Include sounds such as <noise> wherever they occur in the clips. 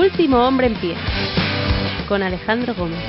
Último hombre en pie, con Alejandro Gómez.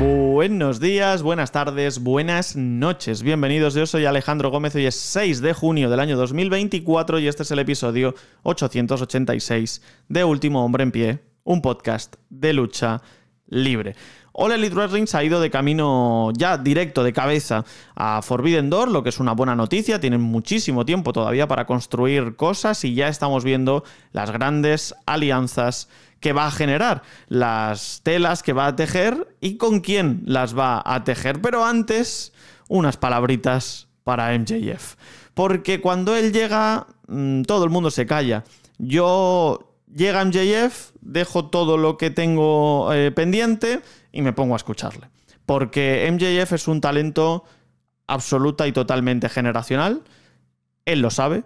Buenos días, buenas tardes, buenas noches. Bienvenidos, yo soy Alejandro Gómez, hoy es 6 de junio del año 2024 y este es el episodio 886 de Último Hombre en Pie, un podcast de lucha libre. All Elite Wrestling ha ido de camino ya directo, de cabeza, a Forbidden Door, lo que es una buena noticia. Tienen muchísimo tiempo todavía para construir cosas y ya estamos viendo las grandes alianzas que va a generar, las telas que va a tejer y con quién las va a tejer. Pero antes, unas palabritas para MJF. Porque cuando él llega, mm, todo el mundo se calla. Yo llega MJF, dejo todo lo que tengo eh, pendiente y me pongo a escucharle. Porque MJF es un talento absoluta y totalmente generacional. Él lo sabe,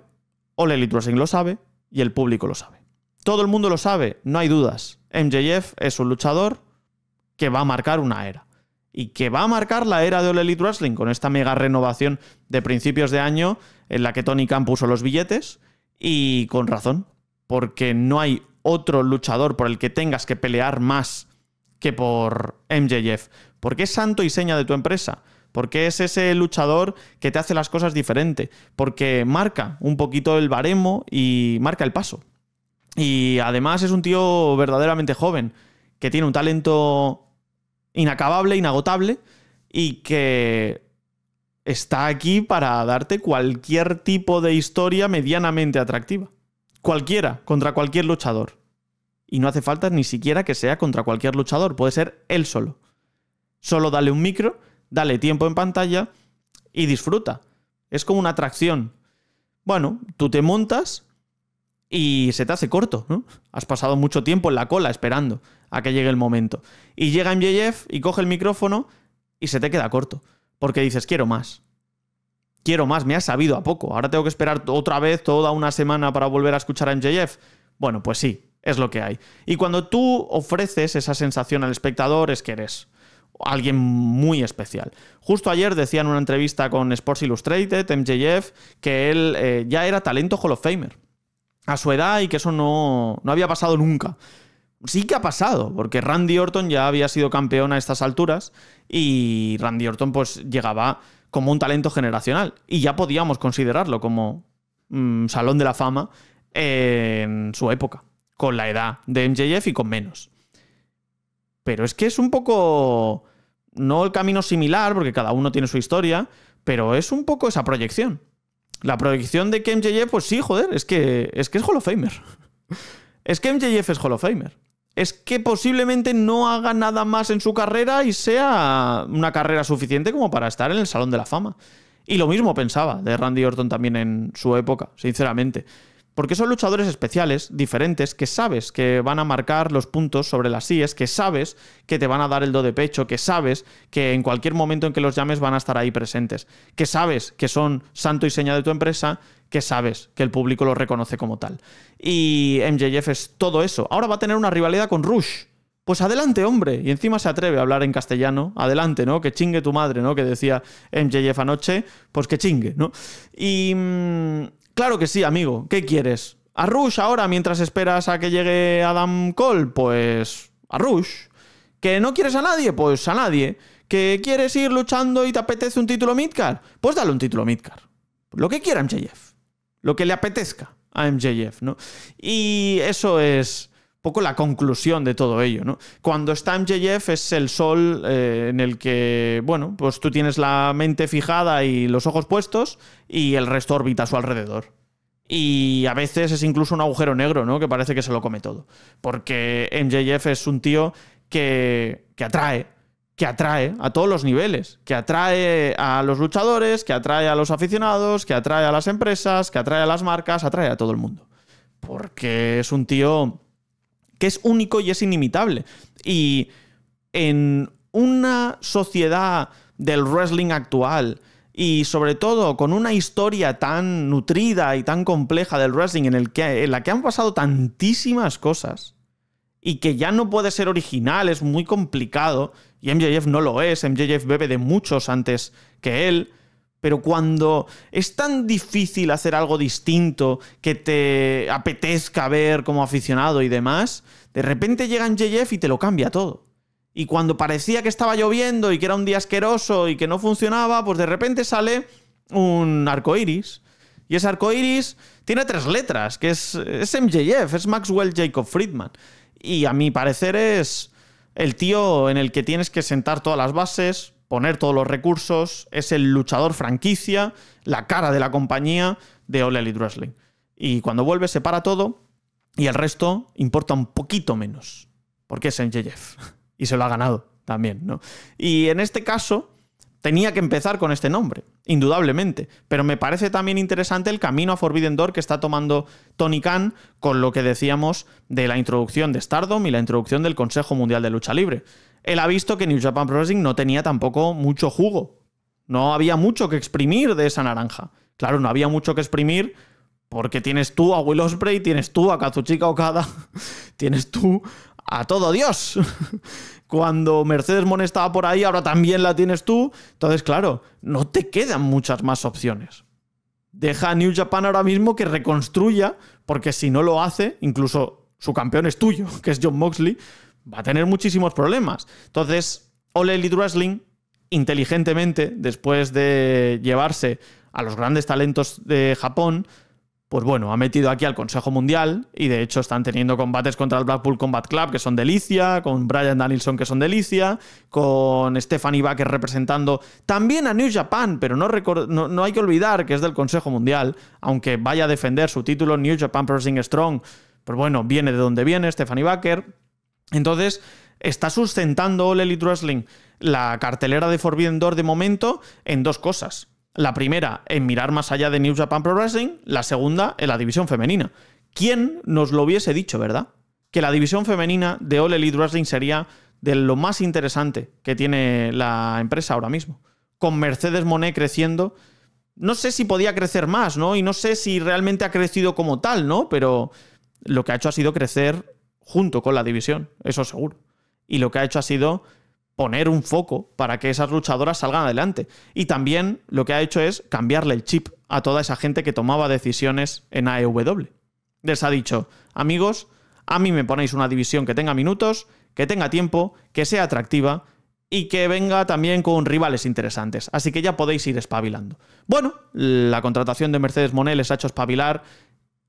Ole Elite Wrestling lo sabe y el público lo sabe. Todo el mundo lo sabe, no hay dudas. MJF es un luchador que va a marcar una era y que va a marcar la era de Ole Elite Wrestling con esta mega renovación de principios de año en la que Tony Khan puso los billetes y con razón, porque no hay otro luchador por el que tengas que pelear más que por MJF. Porque es santo y seña de tu empresa. Porque es ese luchador que te hace las cosas diferente. Porque marca un poquito el baremo y marca el paso. Y además es un tío verdaderamente joven, que tiene un talento inacabable, inagotable, y que está aquí para darte cualquier tipo de historia medianamente atractiva. Cualquiera, contra cualquier luchador. Y no hace falta ni siquiera que sea contra cualquier luchador, puede ser él solo. Solo dale un micro, dale tiempo en pantalla y disfruta. Es como una atracción. Bueno, tú te montas y se te hace corto, ¿no? Has pasado mucho tiempo en la cola esperando a que llegue el momento. Y llega MJF y coge el micrófono y se te queda corto. Porque dices, quiero más. Quiero más, me has sabido a poco. Ahora tengo que esperar otra vez toda una semana para volver a escuchar a MJF. Bueno, pues sí, es lo que hay. Y cuando tú ofreces esa sensación al espectador es que eres alguien muy especial. Justo ayer decía en una entrevista con Sports Illustrated, MJF, que él eh, ya era talento Hall of Famer a su edad y que eso no, no había pasado nunca. Sí que ha pasado, porque Randy Orton ya había sido campeón a estas alturas y Randy Orton pues llegaba como un talento generacional y ya podíamos considerarlo como mm, salón de la fama en su época con la edad de MJF y con menos. Pero es que es un poco. No el camino similar, porque cada uno tiene su historia, pero es un poco esa proyección. La proyección de que MJF, pues sí, joder, es que es, que es Hall of Famer. <laughs> Es que MJF es Hall of Famer. Es que posiblemente no haga nada más en su carrera y sea una carrera suficiente como para estar en el Salón de la Fama. Y lo mismo pensaba de Randy Orton también en su época, sinceramente. Porque son luchadores especiales, diferentes, que sabes que van a marcar los puntos sobre las sillas, que sabes que te van a dar el do de pecho, que sabes que en cualquier momento en que los llames van a estar ahí presentes, que sabes que son santo y seña de tu empresa, que sabes que el público lo reconoce como tal. Y MJF es todo eso. Ahora va a tener una rivalidad con Rush. Pues adelante, hombre. Y encima se atreve a hablar en castellano. Adelante, ¿no? Que chingue tu madre, ¿no? Que decía MJF anoche. Pues que chingue, ¿no? Y mm, Claro que sí, amigo. ¿Qué quieres? ¿A Rush ahora mientras esperas a que llegue Adam Cole? Pues a Rush. ¿Que no quieres a nadie? Pues a nadie. ¿Que quieres ir luchando y te apetece un título Midcar? Pues dale un título Midcar. Lo que quiera MJF. Lo que le apetezca a MJF, ¿no? Y eso es poco la conclusión de todo ello. ¿no? Cuando está MJF es el sol eh, en el que, bueno, pues tú tienes la mente fijada y los ojos puestos y el resto orbita a su alrededor. Y a veces es incluso un agujero negro, ¿no? Que parece que se lo come todo. Porque MJF es un tío que, que atrae, que atrae a todos los niveles, que atrae a los luchadores, que atrae a los aficionados, que atrae a las empresas, que atrae a las marcas, atrae a todo el mundo. Porque es un tío que es único y es inimitable. Y en una sociedad del wrestling actual, y sobre todo con una historia tan nutrida y tan compleja del wrestling en, el que, la que han pasado tantísimas cosas y que ya no puede ser original, es muy complicado, y MJF no lo es, MJF bebe de muchos antes que él, pero cuando es tan difícil hacer algo distinto que te apetezca ver como aficionado y demás, de repente llega MJF y te lo cambia todo. Y cuando parecía que estaba lloviendo y que era un día asqueroso y que no funcionaba, pues de repente sale un arco iris. Y ese arco iris tiene tres letras, que es, es MJF, es Maxwell Jacob Friedman. Y a mi parecer es el tío en el que tienes que sentar todas las bases, poner todos los recursos, es el luchador franquicia, la cara de la compañía de All Elite Wrestling. Y cuando vuelve se para todo y el resto importa un poquito menos, porque es MJF <laughs> y se lo ha ganado también, ¿no? Y en este caso tenía que empezar con este nombre, indudablemente, pero me parece también interesante el camino a Forbidden Door que está tomando Tony Khan con lo que decíamos de la introducción de Stardom y la introducción del Consejo Mundial de Lucha Libre él ha visto que New Japan Pro Wrestling no tenía tampoco mucho jugo. No había mucho que exprimir de esa naranja. Claro, no había mucho que exprimir porque tienes tú a Will Osprey, tienes tú a Kazuchika Okada, <laughs> tienes tú a todo Dios. <laughs> Cuando Mercedes Mon estaba por ahí, ahora también la tienes tú. Entonces, claro, no te quedan muchas más opciones. Deja a New Japan ahora mismo que reconstruya, porque si no lo hace, incluso su campeón es tuyo, <laughs> que es John Moxley, va a tener muchísimos problemas. Entonces, Ole Elite Wrestling, inteligentemente, después de llevarse a los grandes talentos de Japón, pues bueno, ha metido aquí al Consejo Mundial y de hecho están teniendo combates contra el Blackpool Combat Club, que son delicia, con Brian Danielson, que son delicia, con Stephanie Baker representando también a New Japan, pero no, hay que olvidar que es del Consejo Mundial, aunque vaya a defender su título New Japan Wrestling Strong. Pues bueno, viene de donde viene Stephanie Baker entonces, está sustentando All Elite Wrestling la cartelera de Forbidden Door de momento en dos cosas. La primera, en mirar más allá de New Japan Pro Wrestling. La segunda, en la división femenina. ¿Quién nos lo hubiese dicho, verdad? Que la división femenina de All Elite Wrestling sería de lo más interesante que tiene la empresa ahora mismo. Con Mercedes Monet creciendo. No sé si podía crecer más, ¿no? Y no sé si realmente ha crecido como tal, ¿no? Pero lo que ha hecho ha sido crecer junto con la división, eso seguro. Y lo que ha hecho ha sido poner un foco para que esas luchadoras salgan adelante. Y también lo que ha hecho es cambiarle el chip a toda esa gente que tomaba decisiones en AEW. Les ha dicho, amigos, a mí me ponéis una división que tenga minutos, que tenga tiempo, que sea atractiva y que venga también con rivales interesantes. Así que ya podéis ir espabilando. Bueno, la contratación de Mercedes Monet les ha hecho espabilar,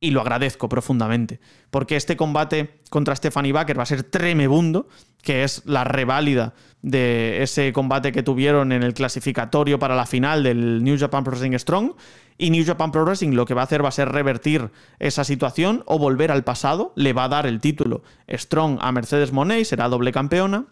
y lo agradezco profundamente, porque este combate contra Stephanie Baker va a ser tremebundo, que es la reválida de ese combate que tuvieron en el clasificatorio para la final del New Japan Pro Wrestling Strong, y New Japan Pro Wrestling lo que va a hacer va a ser revertir esa situación o volver al pasado, le va a dar el título Strong a Mercedes Monet, será doble campeona,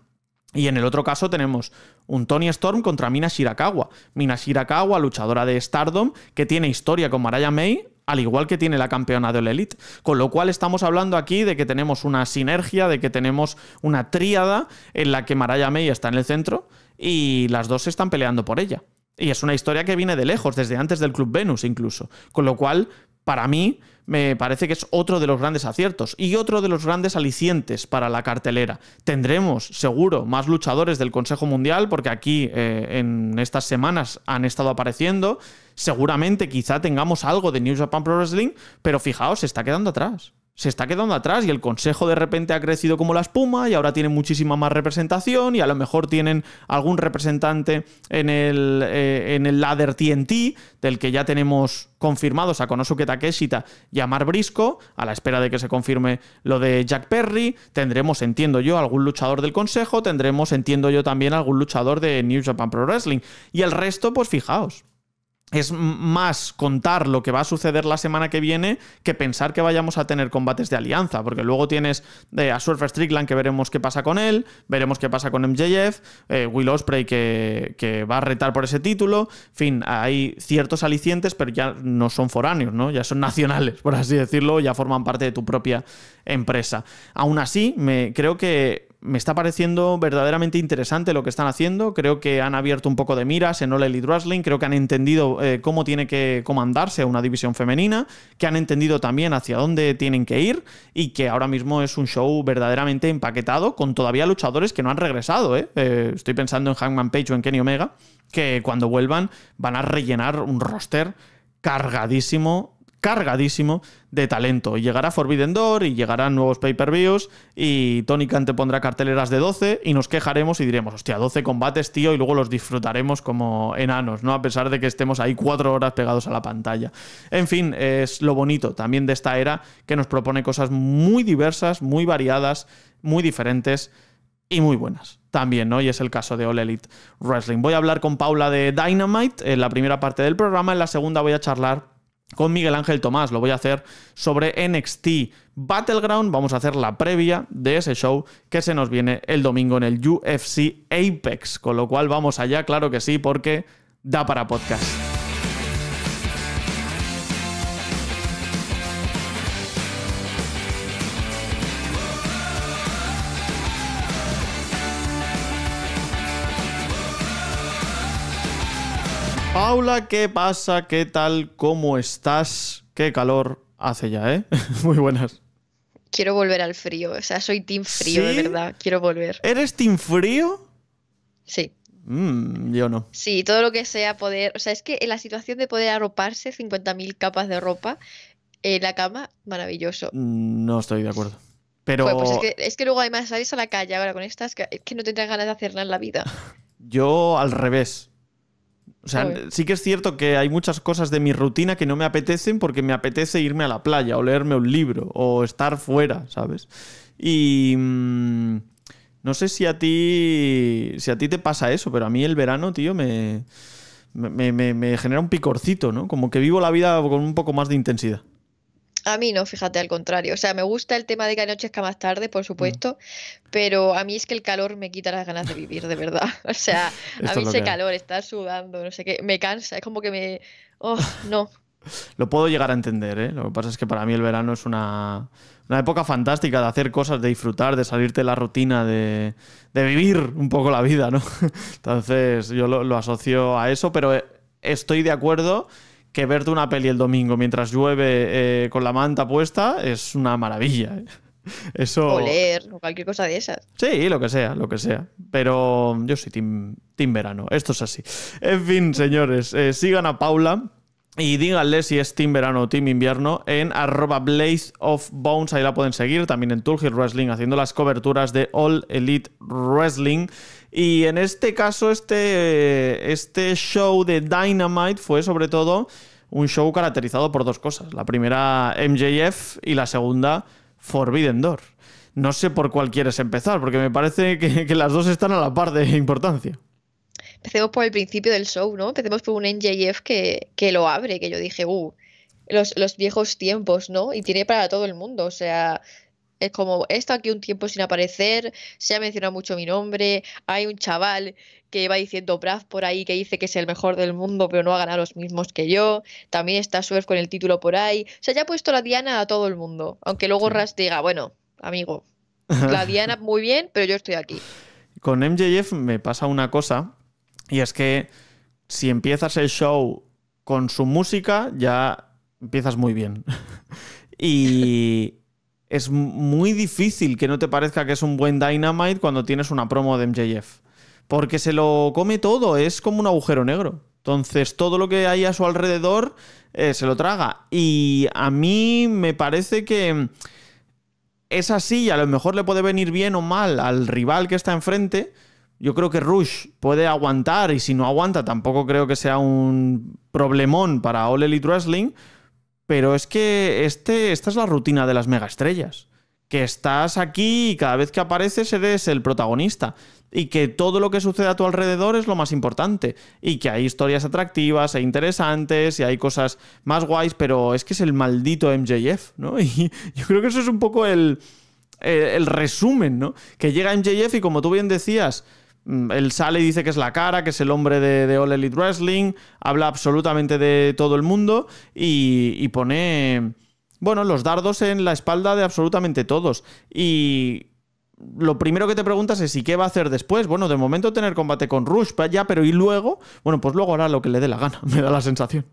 y en el otro caso tenemos un Tony Storm contra Mina Shirakawa. Mina Shirakawa, luchadora de Stardom, que tiene historia con Mariah May, al igual que tiene la campeona de la Elite. Con lo cual estamos hablando aquí de que tenemos una sinergia, de que tenemos una tríada en la que Maraya May está en el centro y las dos se están peleando por ella. Y es una historia que viene de lejos, desde antes del Club Venus incluso. Con lo cual, para mí, me parece que es otro de los grandes aciertos y otro de los grandes alicientes para la cartelera. Tendremos, seguro, más luchadores del Consejo Mundial, porque aquí eh, en estas semanas han estado apareciendo. Seguramente quizá tengamos algo de New Japan Pro Wrestling, pero fijaos, se está quedando atrás. Se está quedando atrás y el consejo de repente ha crecido como la espuma y ahora tiene muchísima más representación y a lo mejor tienen algún representante en el, eh, en el ladder TNT del que ya tenemos confirmados a Konosuke Takeshita y a Mar Brisco, a la espera de que se confirme lo de Jack Perry, tendremos, entiendo yo, algún luchador del Consejo, tendremos, entiendo yo, también algún luchador de New Japan Pro Wrestling. Y el resto, pues fijaos, es más contar lo que va a suceder la semana que viene que pensar que vayamos a tener combates de alianza, porque luego tienes eh, a Surfer Strickland que veremos qué pasa con él, veremos qué pasa con MJF, eh, Will Osprey que, va a retar por ese título, en fin, hay ciertos alicientes, pero ya no son foráneos, ¿no? ya son nacionales, por así decirlo, ya forman parte de tu propia empresa. Aún así, me, creo que me está pareciendo verdaderamente interesante lo que están haciendo. Creo que han abierto un poco de miras en All Elite Wrestling. Creo que han entendido eh, cómo tiene que comandarse una división femenina, que han entendido también hacia dónde tienen que ir y que ahora mismo es un show verdaderamente empaquetado con todavía luchadores que no han regresado. ¿eh? Eh, estoy pensando en Hangman Page o en Kenny Omega, que cuando vuelvan van a rellenar un roster cargadísimo cargadísimo de talento. Y llegará Forbidden Door y llegarán nuevos pay-per-views y Tony Khan te pondrá carteleras de 12 y nos quejaremos y diremos, hostia, 12 combates, tío, y luego los disfrutaremos como enanos, ¿no? A pesar de que estemos ahí cuatro horas pegados a la pantalla. En fin, es lo bonito también de esta era que nos propone cosas muy diversas, muy variadas, muy diferentes y muy buenas también, ¿no? Y es el caso de All Elite Wrestling. Voy a hablar con Paula de Dynamite en la primera parte del programa, en la segunda voy a charlar con Miguel Ángel Tomás. Lo voy a hacer sobre NXT Battleground. Vamos a hacer la previa de ese show que se nos viene el domingo en el UFC Apex. Con lo cual vamos allá, claro que sí, porque da para podcast. Paula, ¿qué pasa? ¿Qué tal? ¿Cómo estás? Qué calor hace ya, ¿eh? <laughs> Muy buenas. Quiero volver al frío, o sea, soy team frío, de verdad, quiero volver. ¿Eres team frío? Sí. Mm, yo no. Sí, todo lo que sea poder, o sea, es que en la situación de poder arroparse 50.000 capas de ropa en la cama, maravilloso. No estoy de acuerdo. Pero... Pues es, que, luego además sales a la calle ahora con estas, es que no tendrás ganas de hacer nada en la vida. <laughs> Yo al revés. O sea, sí que es cierto que hay muchas cosas de mi rutina que no me apetecen porque me apetece irme a la playa o leerme un libro o estar fuera, ¿sabes? Y mm, no sé si a ti si a ti te pasa eso, pero a mí el verano, tío, me me, me, me genera un picorcito, ¿no? Como que vivo la vida con un poco más de intensidad. A mí no, fíjate, al contrario. O sea, me gusta el tema de que anochezca más tarde, por mm. supuesto, pero a mí es que el calor me quita las ganas de vivir, de verdad. <laughs> O sea, <laughs> a mí ese calor, estar sudando, no sé qué, me cansa, es como que me... Oh, no. Lo puedo llegar a entender, ¿eh? Lo que pasa es que para mí el verano es una, época fantástica de hacer cosas, de disfrutar, de salirte de la rutina, de, vivir un poco la vida, ¿no? <laughs> Entonces yo lo, lo asocio a eso, pero eh, estoy de acuerdo que verte una peli el domingo mientras llueve eh, con la manta puesta es una maravilla. ¿eh? <laughs> Eso... O leer, o cualquier cosa de esas. Sí, lo que sea, lo que sea. Pero yo soy team, team verano, esto es así. En fin, señores, eh, sigan a Paula. Y díganle si es Team Verano o Team Invierno en arroba Blaze of Bones, ahí la pueden seguir, también en Toolkit Wrestling, haciendo las coberturas de All Elite Wrestling. Y en este caso, este, este show de Dynamite fue sobre todo un show caracterizado por dos cosas. La primera, MJF, y la segunda, Forbidden Door. No sé por cuál quieres empezar, porque me parece que, las dos están a la par de importancia. Empecemos por el principio del show, ¿no? Empecemos por un MJF que, lo abre, que yo dije, uh, los, viejos tiempos, ¿no? Y tiene para todo el mundo, o sea, es como, he estado aquí un tiempo sin aparecer, se ha mencionado mucho mi nombre, hay un chaval que va diciendo Brav por ahí que dice que es el mejor del mundo, pero no ha ganado los mismos que yo, también está Surf con el título por ahí, o sea, ya ha puesto la diana a todo el mundo, aunque luego Ras diga, bueno, amigo, <laughs> la diana muy bien, pero yo estoy aquí. Con MJF me pasa una cosa, y es que si empiezas el show con su música, ya empiezas muy bien. <laughs> y, es muy difícil que no te parezca que es un buen Dynamite cuando tienes una promo de MJF. Porque se lo come todo, es como un agujero negro. Entonces, todo lo que hay a su alrededor eh, se lo traga. Y a mí me parece que es así a lo mejor le puede venir bien o mal al rival que está enfrente. Yo creo que Rush puede aguantar y si no aguanta tampoco creo que sea un problemón para All Elite Wrestling pero es que este, esta es la rutina de las megaestrellas. Que estás aquí y cada vez que apareces eres el protagonista. Y que todo lo que sucede a tu alrededor es lo más importante. Y que hay historias atractivas e interesantes y hay cosas más guays, pero es que es el maldito MJF, ¿no? <laughs> Y yo creo que eso es un poco el, el, el resumen, ¿no? Que llega MJF y como tú bien decías, Mm, él sale y dice que es la cara, que es el hombre de, All Elite Wrestling, habla absolutamente de todo el mundo y, pone, bueno, los dardos en la espalda de absolutamente todos. Y lo primero que te preguntas es ¿y qué va a hacer después? Bueno, de momento tener combate con Rush, ya, pero ¿y luego? Bueno, pues luego hará lo que le dé la gana, <laughs> me da la sensación.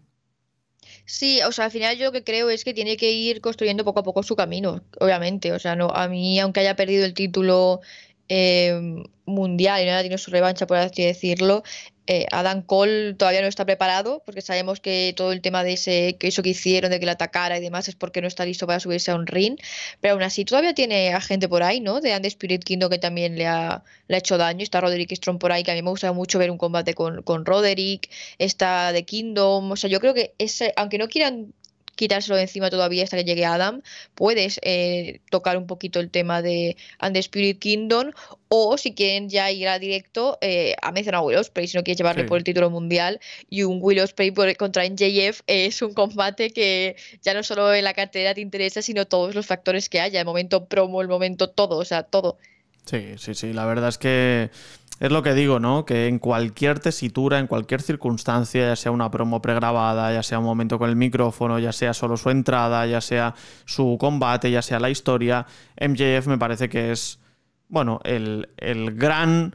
Sí, o sea, al final yo lo que creo es que tiene que ir construyendo poco a poco su camino, obviamente. O sea, no, a mí, aunque haya perdido el título Em, mundial y no ha tenido su revancha, por así decirlo. Eh, Adam Cole todavía no está preparado porque sabemos que todo el tema de ese, que eso que hicieron, de que le atacara y demás, es porque no está listo para subirse a un ring. Pero aún así, todavía tiene a gente por ahí, ¿no? De Andy Spirit Kingdom que también le ha, le ha hecho daño. Está Roderick Strong por ahí, que a mí me gusta mucho ver un combate con, Roderick. Está de Kingdom. O sea, yo creo que ese, aunque no quieran quitárselo encima todavía hasta que llegue Adam. Puedes eh, tocar un poquito el tema de And the Spirit Kingdom o si quieren ya ir a directo eh, a mencionar a pero si no quieres llevarle por el título mundial y un Willows Ospreay contra NJF es un combate que ya no solo en la cartera te interesa sino todos los factores que haya, el momento promo, el momento todo, o sea, todo. Sí, sí, sí, la verdad es que es lo que digo, ¿no? Que en cualquier tesitura, en cualquier circunstancia, ya sea una promo pregrabada, ya sea un momento con el micrófono, ya sea solo su entrada, ya sea su combate, ya sea la historia, MJF me parece que es, bueno, el, gran...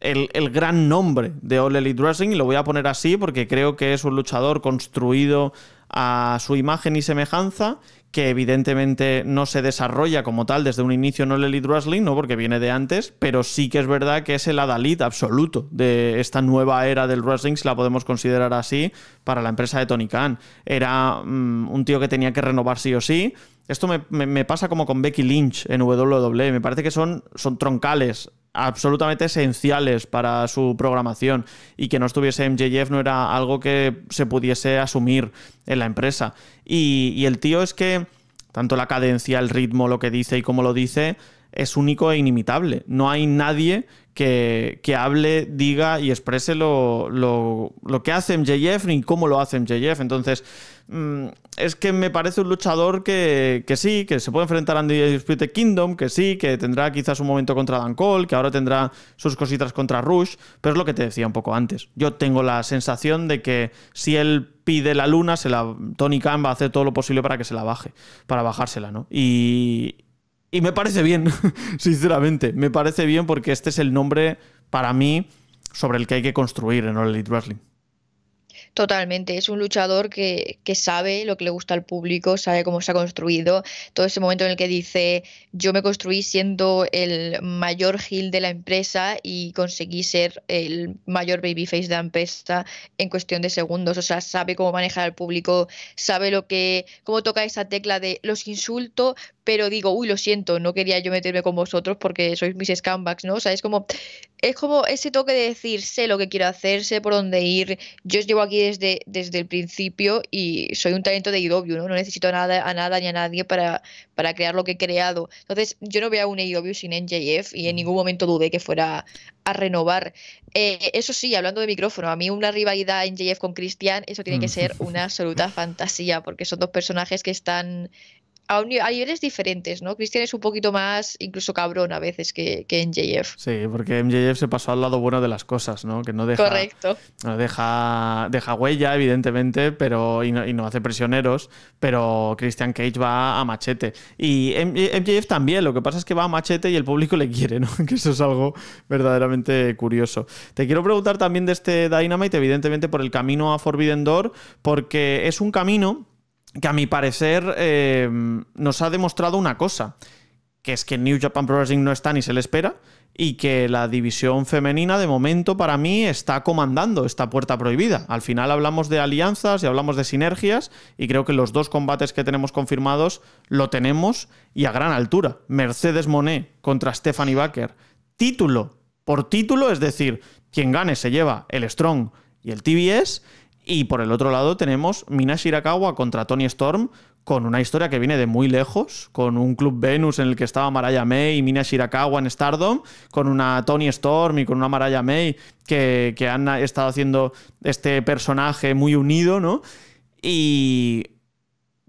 El, gran nombre de All Elite Wrestling y lo voy a poner así porque creo que es un luchador construido a su imagen y semejanza que evidentemente no se desarrolla como tal desde un inicio no el Elite Wrestling, ¿no? porque viene de antes, pero sí que es verdad que es el adalid absoluto de esta nueva era del wrestling, si la podemos considerar así, para la empresa de Tony Khan. Era mm, un tío que tenía que renovar sí o sí. Esto me, pasa como con Becky Lynch en WWE. Me parece que son, son troncales absolutamente esenciales para su programación y que no estuviese MJF no era algo que se pudiese asumir en la empresa. Y, el tío es que tanto la cadencia, el ritmo, lo que dice y cómo lo dice, es único e inimitable. No hay nadie que, que hable, diga y exprese lo, lo, lo que hace MJF ni cómo lo hace MJF. Entonces, Mm, es que me parece un luchador que, sí, que se puede enfrentar a Andy Spirit Kingdom, que sí, que tendrá quizás un momento contra Dan Cole, que ahora tendrá sus cositas contra Rush, pero es lo que te decía un poco antes. Yo tengo la sensación de que si él pide la luna, se la, Tony Khan va a hacer todo lo posible para que se la baje, para bajársela, ¿no? Y, me parece bien, <laughs> sinceramente, me parece bien porque este es el nombre para mí sobre el que hay que construir en All Elite Wrestling. Totalmente, es un luchador que, sabe lo que le gusta al público, sabe cómo se ha construido. Todo ese momento en el que dice, yo me construí siendo el mayor heel de la empresa y conseguí ser el mayor babyface de la en cuestión de segundos. O sea, sabe cómo manejar al público, sabe lo que, cómo toca esa tecla de los insulto, pero digo, uy, lo siento, no quería yo meterme con vosotros porque sois mis scumbags, ¿no? O sea, es como, es como ese toque de decir, sé lo que quiero hacer, sé por dónde ir, yo os llevo aquí desde, el principio y soy un talento de IW, ¿no? No necesito nada, a nada ni a nadie para, para crear lo que he creado. Entonces, yo no veo a un IW sin NJF y en mm. ningún momento dudé que fuera a renovar. Eh, eso sí, hablando de micrófono, a mí una rivalidad NJF con Cristian eso tiene que mm. ser una absoluta fantasía, porque son dos personajes que están a, hay diferentes, ¿no? Christian es un poquito más, incluso cabrón a veces que, que MJF. Sí, porque MJF se pasó al lado bueno de las cosas, ¿no? Que no deja. Correcto. No deja, deja huella, evidentemente, pero, no, y, no, hace prisioneros, pero Christian Cage va a machete. Y MJF también, lo que pasa es que va a machete y el público le quiere, ¿no? <laughs> Que eso es algo verdaderamente curioso. Te quiero preguntar también de este Dynamite, evidentemente por el camino a Forbidden Door, porque es un camino que a mi parecer eh, nos ha demostrado una cosa, que es que New Japan Pro Wrestling no está ni se le espera y que la división femenina de momento para mí está comandando esta puerta prohibida. Al final hablamos de alianzas y hablamos de sinergias y creo que los dos combates que tenemos confirmados lo tenemos y a gran altura. Mercedes Monet contra Stephanie Baker. Título por título, es decir, quien gane se lleva el Strong y el TBS y por el otro lado tenemos Mina Shirakawa contra Tony Storm, con una historia que viene de muy lejos, con un Club Venus en el que estaba Maraya May y Mina Shirakawa en Stardom, con una Tony Storm y con una Maraya May que, que han estado haciendo este personaje muy unido, ¿no? Y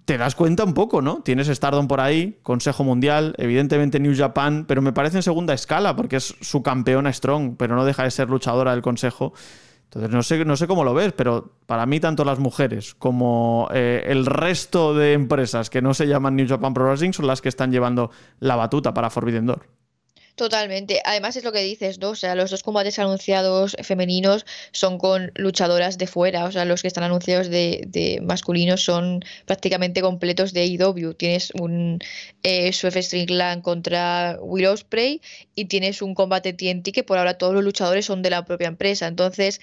te das cuenta un poco, ¿no? Tienes Stardom por ahí, Consejo Mundial, evidentemente New Japan, pero me parece en segunda escala porque es su campeona Strong, pero no deja de ser luchadora del Consejo. Entonces, no sé, no sé cómo lo ves, pero para mí, tanto las mujeres como eh, el resto de empresas que no se llaman New Japan Pro Wrestling son las que están llevando la batuta para Forbidden Door. Totalmente. Además es lo que dices, ¿no? O sea, los dos combates anunciados femeninos son con luchadoras de fuera. O sea, los que están anunciados de, masculinos son prácticamente completos de IW. E tienes un eh, Stringland contra Willow Spray y tienes un combate TNT que por ahora todos los luchadores son de la propia empresa. Entonces,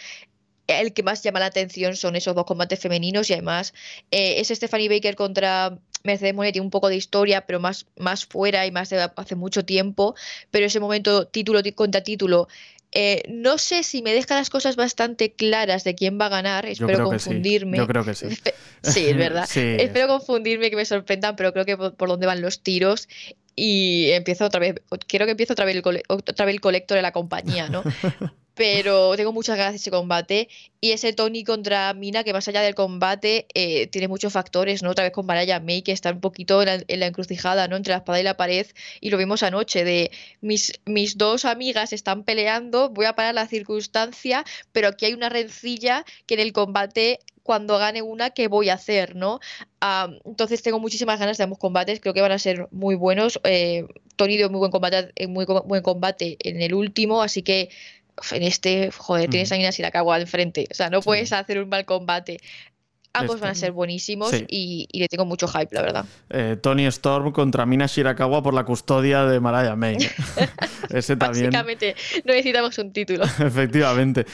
el que más llama la atención son esos dos combates femeninos y además eh, es Stephanie Baker contra Mercedes Monetti un poco de historia, pero más, más fuera y más de hace mucho tiempo, pero ese momento título contra título. Eh, no sé si me deja las cosas bastante claras de quién va a ganar, espero confundirme. Sí. creo que sí. <laughs> sí, es verdad. <laughs> Espero confundirme, que me sorprendan, pero creo que por, dónde van los tiros y empiezo otra vez, quiero que empiece otra vez el, otra colector de la compañía, ¿no? <laughs> Pero tengo muchas ganas de ese combate y ese Tony contra Mina, que más allá del combate eh, tiene muchos factores, ¿no? Otra vez con Mariah May, que está un poquito en la, encrucijada, ¿no? Entre la espada y la pared, y lo vimos anoche, de mis, mis dos amigas están peleando, voy a parar la circunstancia, pero aquí hay una rencilla que en el combate cuando gane una qué voy a hacer, ¿no? entonces tengo muchísimas ganas de ambos combates, creo que van a ser muy buenos. Eh, Tony dio muy buen combate, eh, muy buen combate en el último, así que en este, joder, tienes a Mina Shirakawa enfrente. al frente. O sea, no puedes hacer un mal combate. Ambos van a este, ser buenísimos y, le tengo mucho hype, la verdad. Eh, Tony Storm contra Mina Shirakawa por la custodia de Mariah May. <laughs> Ese también. Básicamente, no necesitamos un título. <laughs> Efectivamente.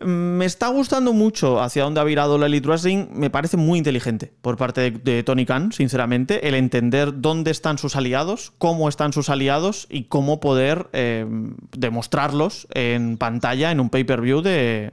Me está gustando mucho hacia dónde ha virado la Wrestling, Me parece muy inteligente por parte de, Tony Khan, sinceramente, el entender dónde están sus aliados, cómo están sus aliados y cómo poder eh, demostrarlos en pantalla, en un pay-per-view de,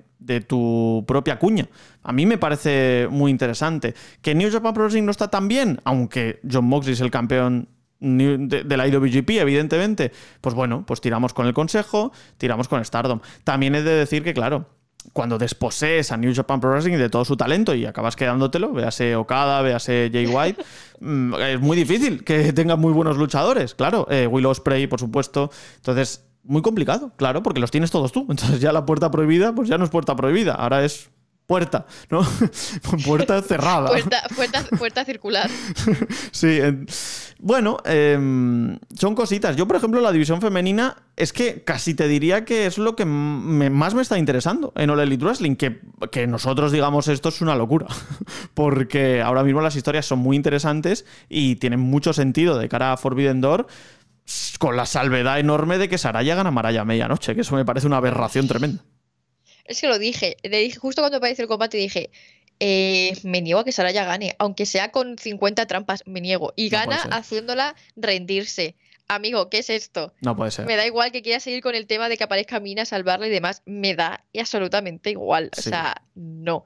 tu propia cuña. A mí me parece muy interesante. Que New Japan Pro Wrestling no está tan bien, aunque John Moxley es el campeón de, de, la IWGP, evidentemente, pues bueno, pues tiramos con el consejo, tiramos con Stardom. También he de decir que, claro, cuando desposees a New Japan Pro Wrestling de todo su talento y acabas quedándotelo, vease Okada, vease Jay White, <laughs> mm, es muy difícil que tengan muy buenos luchadores, claro. Eh, Will Ospreay, por supuesto. Entonces, muy complicado, claro, porque los tienes todos tú. Entonces ya la puerta prohibida, pues ya no es puerta prohibida, ahora es puerta, ¿no? <laughs> puerta <laughs> cerrada. Puerta, circular. <laughs> sí. bueno, em, son cositas. Yo, por ejemplo, la división femenina es que casi te diría que es lo que más me está interesando en Ole Wrestling, que, que nosotros digamos esto es una locura, porque ahora mismo las historias son muy interesantes y tienen mucho sentido de cara a Forbidden Door con la salvedad enorme de que Saraya gana Maraya a medianoche, que eso me parece una aberración tremenda. Es que lo dije, le dije justo cuando apareció el combate dije, eh, me niego a que Saraya gane, aunque sea con 50 trampas, me niego. Y gana haciéndola rendirse. Amigo, ¿qué es esto? No puede ser. Me da igual que quiera seguir con el tema de que aparezca Mina, salvarla y demás. Me da absolutamente igual. O sea, no.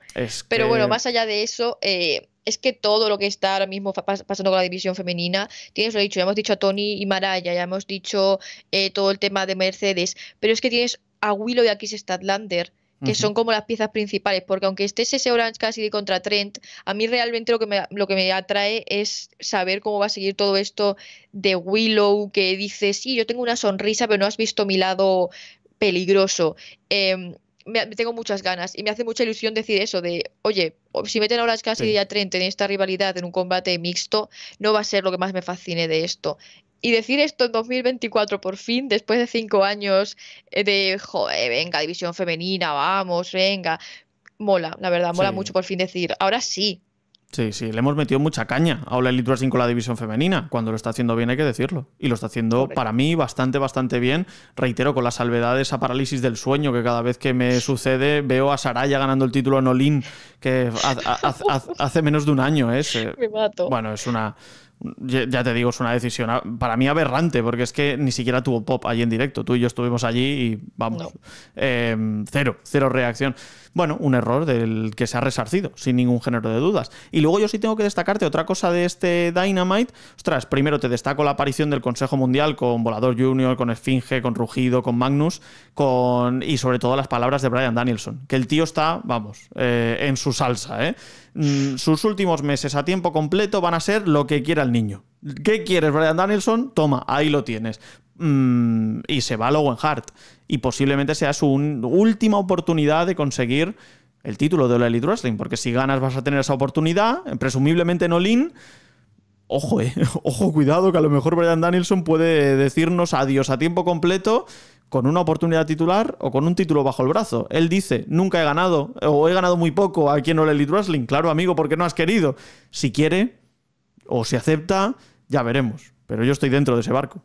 Pero bueno, más allá de eso, eh, es que todo lo que está ahora mismo pasando con la división femenina, tienes lo dicho, ya hemos dicho a Tony y Maraya, ya hemos dicho eh, todo el tema de Mercedes, pero es que tienes a Willow y a Kiss Statlander que son como las piezas principales, porque aunque estés ese Orange Cassidy contra Trent, a mí realmente lo que, me, lo que me atrae es saber cómo va a seguir todo esto de Willow, que dice, sí, yo tengo una sonrisa, pero no has visto mi lado peligroso. Em, me, tengo muchas ganas y me hace mucha ilusión decir eso de, oye, si meten ahora casi Cassidy y a Trent en esta rivalidad en un combate mixto, no va a ser lo que más me fascine de esto. Y decir esto en 2024 por fin, después de cinco años eh, de, joder, venga, división femenina, vamos, venga, mola, la verdad, mola mucho por fin decir, ahora sí. Sí, sí, le hemos metido mucha caña a la Elite Wrestling con la división femenina. Cuando lo está haciendo bien hay que decirlo. Y lo está haciendo para mí bastante, bastante bien. Reitero, con la salvedad de esa parálisis del sueño que cada vez que me sucede veo a Saraya ganando el título en Olin, que hace menos de un año es. ¿eh? <laughs> Me mato. Bueno, es una ya te digo, es una decisión para mí aberrante, porque es que ni siquiera tuvo pop allí en directo. Tú y yo estuvimos allí y vamos, em, cero, cero reacción. Bueno, un error del que se ha resarcido, sin ningún género de dudas. Y luego yo sí tengo que destacarte otra cosa de este Dynamite. Ostras, primero te destaco la aparición del Consejo Mundial con Volador Junior, con Esfinge, con Rugido, con Magnus, con y sobre todo las palabras de Brian Danielson, que el tío está, vamos, eh, en su salsa, ¿eh? Mm, sus últimos meses a tiempo completo van a ser lo que quiera el niño. ¿Qué quieres, Brian Danielson? Toma, ahí lo tienes. Mm, y se va a Lowen Hart. Y posiblemente sea su última oportunidad de conseguir el título de la Elite Wrestling, porque si ganas vas a tener esa oportunidad, presumiblemente en Olin. Ojo, eh, <laughs> ojo, cuidado, que a lo mejor Brian Danielson puede decirnos adiós a tiempo completo con una oportunidad titular o con un título bajo el brazo. Él dice, nunca he ganado o he ganado muy poco aquí en All Elite Wrestling. Claro, amigo, porque no has querido. Si quiere o si acepta, ya veremos. Pero yo estoy dentro de ese barco.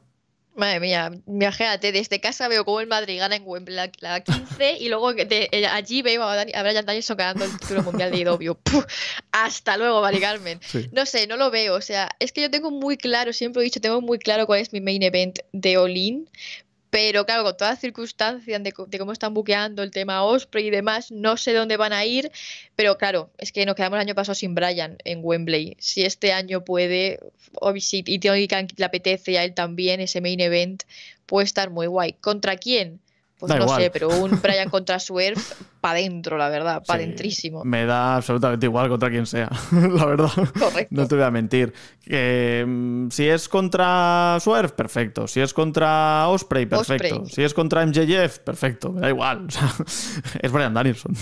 Madre mía, viajéate, desde casa veo cómo el Madrid gana en Wembley la 15 y luego eh, allí veo a, Brian Danielson ganando el título mundial de Puff... Hasta luego, Mari Carmen. No sé, no lo veo. O sea, es que yo tengo muy claro, siempre he dicho, tengo muy claro cuál es mi main event de Olin, pero claro, con todas las circunstancias de, cómo están buqueando el tema Osprey y demás, no sé dónde van a ir, pero claro, es que nos quedamos el año pasado sin Brian en Wembley. Si este año puede, visit y Tony Khan le apetece a él también ese main event, puede estar muy guay. ¿Contra quién? Pues no sé, pero un Brian contra Swerve <laughs> para adentro, la verdad, para adentrísimo. me da absolutamente igual contra quien sea, <laughs> la verdad. Correcto. No te voy a mentir. que mm, si es contra Swerve, perfecto. Si es contra Osprey, perfecto. Si es contra MJF, perfecto. Me da igual. <laughs> es Brian Danielson.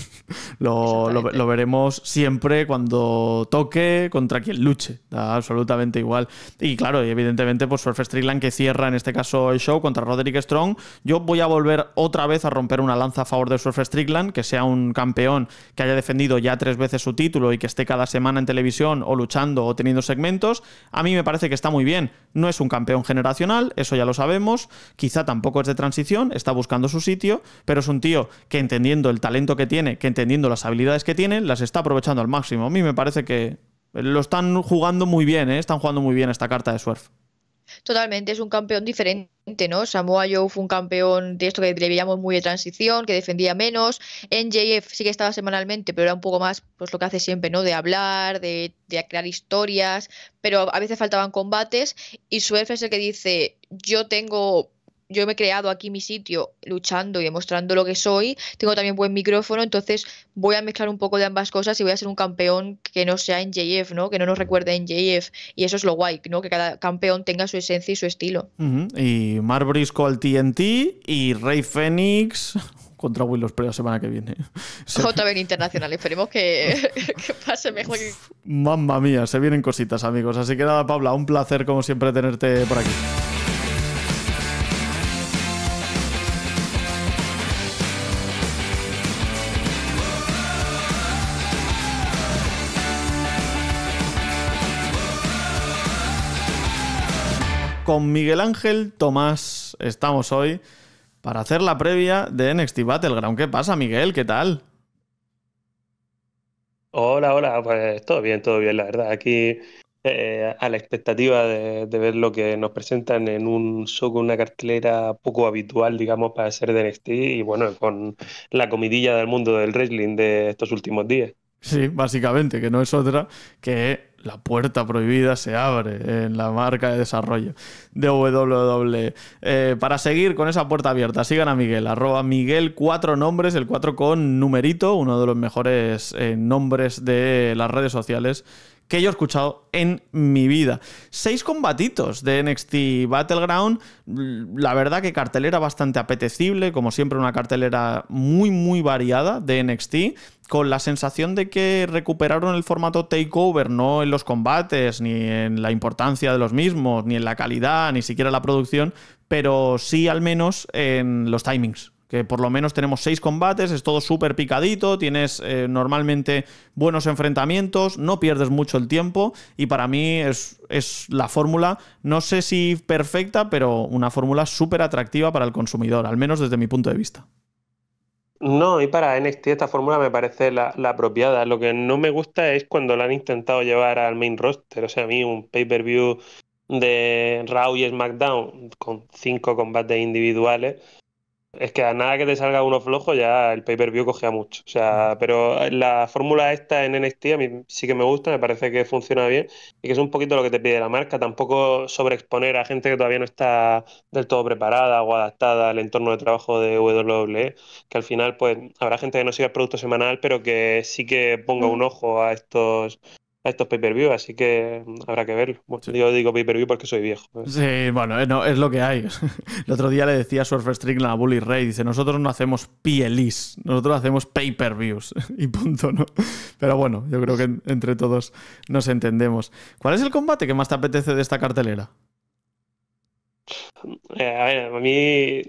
Lo, veremos siempre cuando toque contra quien luche. Da absolutamente igual. Y claro, y evidentemente, pues Swerve Strickland que cierra en este caso el show contra Roderick Strong. Yo voy a volver otra vez a romper una lanza a favor de Swerve Strickland, que sea un campeón que haya defendido ya tres veces su título y que esté cada semana en televisión o luchando o teniendo segmentos, a mí me parece que está muy bien. No es un campeón generacional, eso ya lo sabemos, quizá tampoco es de transición, está buscando su sitio, pero es un tío que entendiendo el talento que tiene, que entendiendo las habilidades que tiene, las está aprovechando al máximo. A mí me parece que lo están jugando muy bien, ¿eh? están jugando muy bien esta carta de Swerve. Totalmente, es un campeón diferente, ¿no? Samoa Joe fue un campeón de esto que le veíamos muy de transición, que defendía menos. NJF sí que estaba semanalmente, pero era un poco más pues lo que hace siempre, ¿no? De hablar, de, crear historias, pero a veces faltaban combates. Y Swerve es el que dice, yo tengo yo me he creado aquí mi sitio luchando y demostrando lo que soy, tengo también buen micrófono, entonces voy a mezclar un poco de ambas cosas y voy a ser un campeón que no sea en JF, ¿no? Que no nos recuerde en JF. Y eso es lo guay, ¿no? Que cada campeón tenga su esencia y su estilo. Y Mar Brisco al TNT y Rey Fénix <laughs> contra Will Ospreay la semana que viene. <laughs> JB Internacional, esperemos <laughs> que, pase mejor. Que... Mamma mía, se vienen cositas, amigos. Así que nada, Paula, un placer como siempre tenerte por aquí. con Miguel Ángel Tomás estamos hoy para hacer la previa de NXT Battleground. ¿Qué pasa, Miguel? ¿Qué tal? Hola, hola, pues todo bien, todo bien, la verdad. Aquí eh, a la expectativa de, de, ver lo que nos presentan en un show con una cartelera poco habitual, digamos, para ser de NXT y bueno, con la comidilla del mundo del wrestling de estos últimos días. Sí, básicamente, que no es otra que la puerta prohibida se abre en la marca de desarrollo de WW. E. Eh, para seguir con esa puerta abierta, sigan a Miguel, arroba Miguel cuatro nombres, el 4 con numerito, uno de los mejores eh, nombres de las redes sociales que yo he escuchado en mi vida. Seis combatitos de NXT Battleground, la verdad que cartelera bastante apetecible, como siempre una cartelera muy muy variada de NXT, con la sensación de que recuperaron el formato takeover, no en los combates, ni en la importancia de los mismos, ni en la calidad, ni siquiera la producción, pero sí al menos en los timings que por lo menos tenemos seis combates, es todo súper picadito, tienes eh, normalmente buenos enfrentamientos, no pierdes mucho el tiempo y para mí es, la fórmula, no sé si perfecta, pero una fórmula súper atractiva para el consumidor, al menos desde mi punto de vista. No, y para NXT esta fórmula me parece la, la, apropiada. Lo que no me gusta es cuando la han intentado llevar al main roster. O sea, a mí un pay-per-view de Raw y SmackDown con cinco combates individuales es que a nada que te salga uno flojo, ya el pay-per-view cogea mucho. O sea, pero la fórmula esta en NXT a mí sí que me gusta, me parece que funciona bien y que es un poquito lo que te pide la marca. Tampoco sobreexponer a gente que todavía no está del todo preparada o adaptada al entorno de trabajo de WWE, que al final, pues, habrá gente que no siga el producto semanal, pero que sí que ponga un mm. ojo a estos a estos pay per views así que habrá que verlo. mucho Yo digo pay-per-view porque soy viejo. Eh. Sí, bueno, es lo que hay. <laughs> El otro día le decía a Surfer string la Bully Ray, dice, nosotros no hacemos PLEs, nosotros hacemos pay-per-views <laughs> y punto, ¿no? Pero bueno, yo creo que entre todos nos entendemos. ¿Cuál es el combate que más te apetece de esta cartelera? Eh, a ver, a mí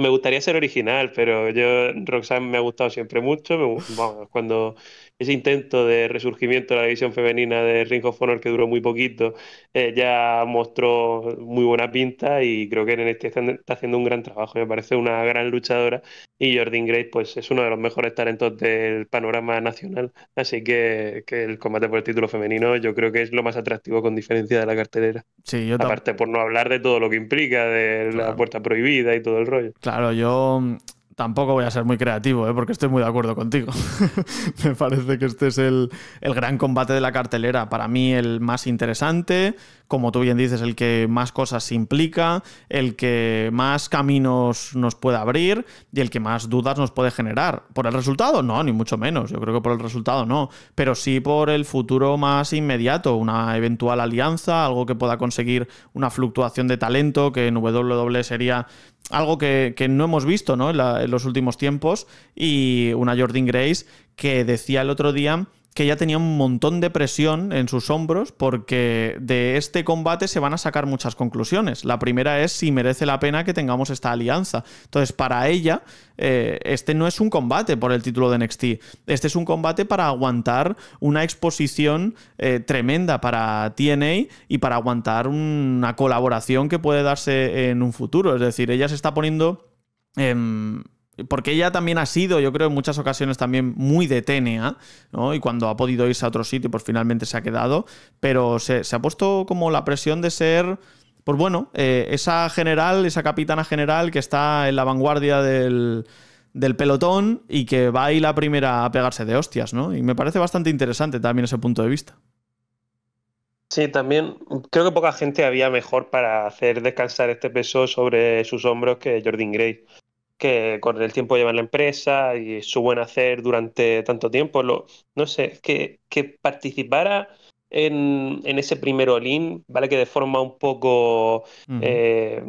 me gustaría ser original, pero yo, Roxanne me ha gustado siempre mucho. cuando ese intento de resurgimiento de la división femenina de Ring of Honor que duró muy poquito, eh, ya mostró muy buena pinta y creo que en este está haciendo un gran trabajo. Me parece una gran luchadora y Jordan Grace pues, es uno de los mejores talentos del panorama nacional. Así que, el combate por el título femenino yo creo que es lo más atractivo con diferencia de la cartelera. Sí, Aparte, por no hablar de todo lo que implica, de la puerta prohibida y todo el rollo. Claro, yo tampoco voy a ser muy creativo, ¿eh? porque estoy muy de acuerdo contigo. <laughs> Me parece que este es el, el, gran combate de la cartelera. Para mí el más interesante, como tú bien dices, el que más cosas implica, el que más caminos nos puede abrir y el que más dudas nos puede generar. ¿Por el resultado? No, ni mucho menos. Yo creo que por el resultado no, pero sí por el futuro más inmediato, una eventual alianza, algo que pueda conseguir una fluctuación de talento, que en W e sería algo que, no hemos visto En, en los últimos tiempos, y una Jordan Grace que decía el otro día que ya tenía un montón de presión en sus hombros porque de este combate se van a sacar muchas conclusiones. La primera es si merece la pena que tengamos esta alianza. Entonces, para ella, eh, este no es un combate por el título de NXT. Este es un combate para aguantar una exposición eh, tremenda para TNA y para aguantar una colaboración que puede darse en un futuro. Es decir, ella se está poniendo... Em, porque ella también ha sido, yo creo, en muchas ocasiones también muy de ¿no? Y cuando ha podido irse a otro sitio, pues finalmente se ha quedado, pero se, ha puesto como la presión de ser, pues bueno, eh, esa general, esa capitana general que está en la vanguardia del, pelotón y que va ahí la primera a pegarse de hostias, ¿no? Y me parece bastante interesante también ese punto de vista. Sí, también creo que poca gente había mejor para hacer descansar este peso sobre sus hombros que Jordan Gray que con el tiempo lleva en la empresa y su buen hacer durante tanto tiempo. no sé, que, que participara en, ese primer olín, ¿vale? Que de forma un poco eh,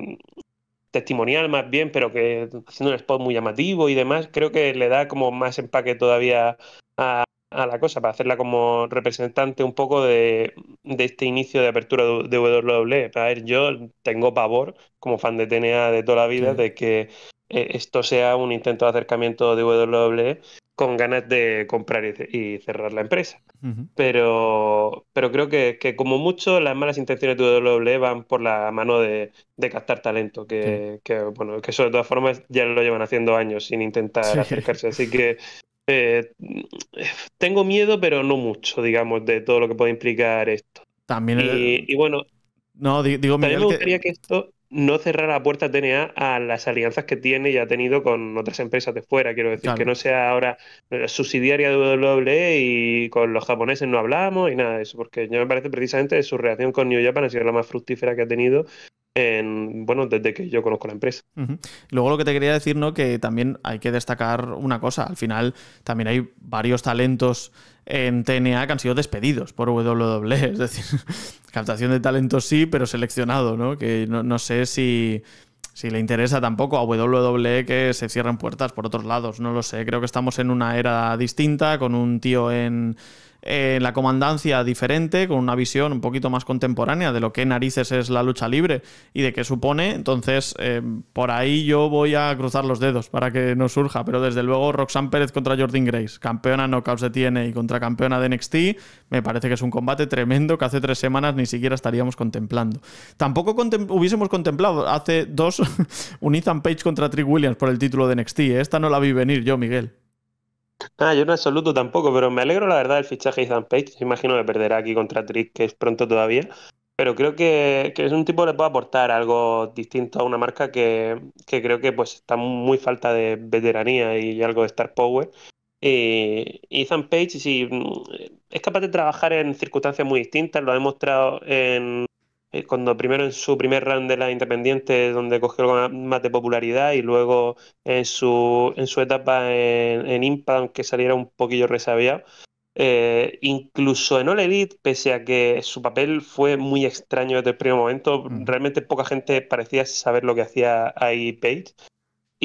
testimonial más bien, pero que haciendo un spot muy llamativo y demás, creo que le da como más empaque todavía a, la cosa, para hacerla como representante un poco de, este inicio de apertura de, W. WWE. A ver, yo tengo pavor, como fan de TNA de toda la vida, de que eh, esto sea un intento de acercamiento de WWE con ganas de comprar y, cerrar la empresa. pero, pero creo que, como mucho las malas intenciones de WWE van por la mano de, captar talento, que, bueno, que eso de todas formas ya lo llevan haciendo años sin intentar acercarse. Así que eh, tengo miedo, pero no mucho, digamos, de todo lo que puede implicar esto. También y, bueno, no, digo, que... esto no cerrar la puerta TNA a las alianzas que tiene y ha tenido con otras empresas de fuera. Quiero decir, que no sea ahora eh, subsidiaria de WWE y con los japoneses no hablamos y nada de eso, porque yo me parece precisamente su reacción con New Japan ha sido la más fructífera que ha tenido bueno, desde que yo conozco la empresa. Luego lo que te quería decir, ¿no? Que también hay que destacar una cosa. Al final también hay varios talentos en TNA que han sido despedidos por WWE. Es decir, <laughs> captación de talentos sí, pero seleccionado, ¿no? Que no, sé si, si le interesa tampoco a WWE que se cierren puertas por otros lados. No lo sé. Creo que estamos en una era distinta, con un tío en en eh, la comandancia diferente, con una visión un poquito más contemporánea de lo que narices es la lucha libre y de qué supone. Entonces, eh, por ahí yo voy a cruzar los dedos para que no surja, pero desde luego Roxanne Pérez contra Jordan Grace, campeona knockouts de TNA y contra campeona de NXT, me parece que es un combate tremendo que hace tres semanas ni siquiera estaríamos contemplando. Tampoco hubiésemos contemplado hace dos <laughs> un Ethan Page contra Trick Williams por el título de NXT. ¿eh? Esta no la vi venir yo, Miguel. Ah, yo no absoluto tampoco, pero me alegro la verdad del fichaje de Ethan Page. Imagino que perderá aquí contra Trick, que es pronto todavía. Pero creo que, es un tipo que le puede aportar algo distinto a una marca que, creo que pues está muy falta de veteranía y algo de star power. y Ethan Page, sí, mm, es capaz de trabajar en circunstancias muy distintas, lo ha demostrado en, eh, cuando primero en su primer round de la Independiente, donde cogió más de popularidad, y luego en su, etapa en, Impact, aunque saliera un poquillo resabiado. Eh, incluso en All Elite, pese a que su papel fue muy extraño desde el primer momento, mm. realmente poca gente parecía saber lo que hacía ahí Page.